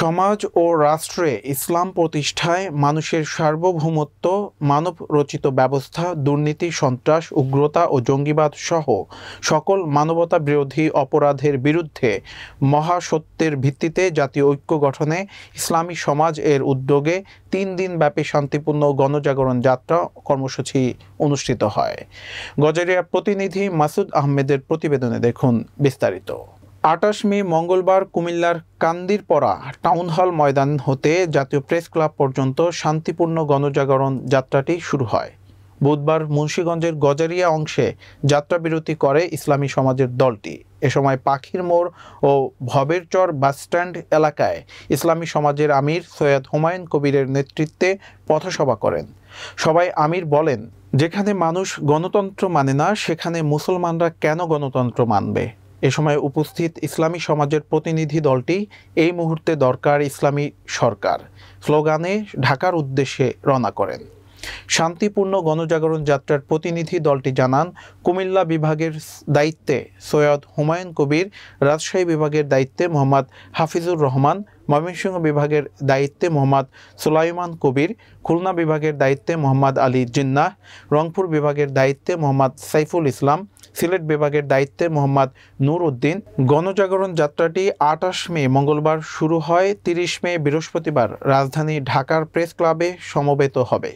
সমাজ ও রাষ্ট্রে ইসলাম প্রতিষ্ঠায় মানুষের সার্বভৌমত্ব মানব রচিত ব্যবস্থা দুর্নীতি সন্ত্রাস উগ্রতা ও জঙ্গিবাদ সহ সকল মানবতা বিরোধী অপরাধের বিরুদ্ধে মহাসত্যের ভিত্তিতে জাতীয় ঐক্য গঠনে ইসলামী সমাজ এর উদ্যোগে তিন দিন ব্যাপী শান্তিপূর্ণ গণজাগরণ যাত্রা কর্মসূচি অনুষ্ঠিত হয় গজারিয়া প্রতিনিধি মাসুদ আহমেদের প্রতিবেদনে দেখুন বিস্তারিত আটাশ মে মঙ্গলবার কুমিল্লার কান্দিরপড়া টাউন হল ময়দান হতে জাতীয় প্রেস ক্লাব পর্যন্ত শান্তিপূর্ণ গণজাগরণ যাত্রাটি শুরু হয় বুধবার মুন্সীগঞ্জের গজারিয়া অংশে যাত্রাবিরতি করে ইসলামী সমাজের দলটি এ সময় পাখির মোড় ও ভবেরচর বাসস্ট্যান্ড এলাকায় ইসলামী সমাজের আমির সৈয়দ হুমায়ুন কবিরের নেতৃত্বে পথসভা করেন সবাই আমির বলেন যেখানে মানুষ গণতন্ত্র মানে না সেখানে মুসলমানরা কেন গণতন্ত্র মানবে এ সময় উপস্থিত ইসলামী সমাজের প্রতিনিধি দলটি এই মুহূর্তে দরকার ইসলামী সরকার স্লোগানে ঢাকার উদ্দেশ্যে রওনা করেন শান্তিপূর্ণ গণজাগরণ যাত্রার প্রতিনিধি দলটি জানান কুমিল্লা বিভাগের দায়িত্বে সৈয়দ হুমায়ুন কবির রাজশাহী বিভাগের দায়িত্বে মোহাম্মদ হাফিজুর রহমান ময়মনসিংহ বিভাগের দায়িত্বে মোহাম্মদ সুলাইমান কবির খুলনা বিভাগের দায়িত্বে মোহাম্মদ আলী জিন্নাহ রংপুর বিভাগের দায়িত্বে মোহাম্মদ সাইফুল ইসলাম সিলেট বিভাগের দায়িত্বে মোহাম্মদ নূর উদ্দিন গণজাগরণ যাত্রাটি আটাশ মে মঙ্গলবার শুরু হয় তিরিশ মে বৃহস্পতিবার রাজধানী ঢাকার প্রেস ক্লাবে সমবেত হবে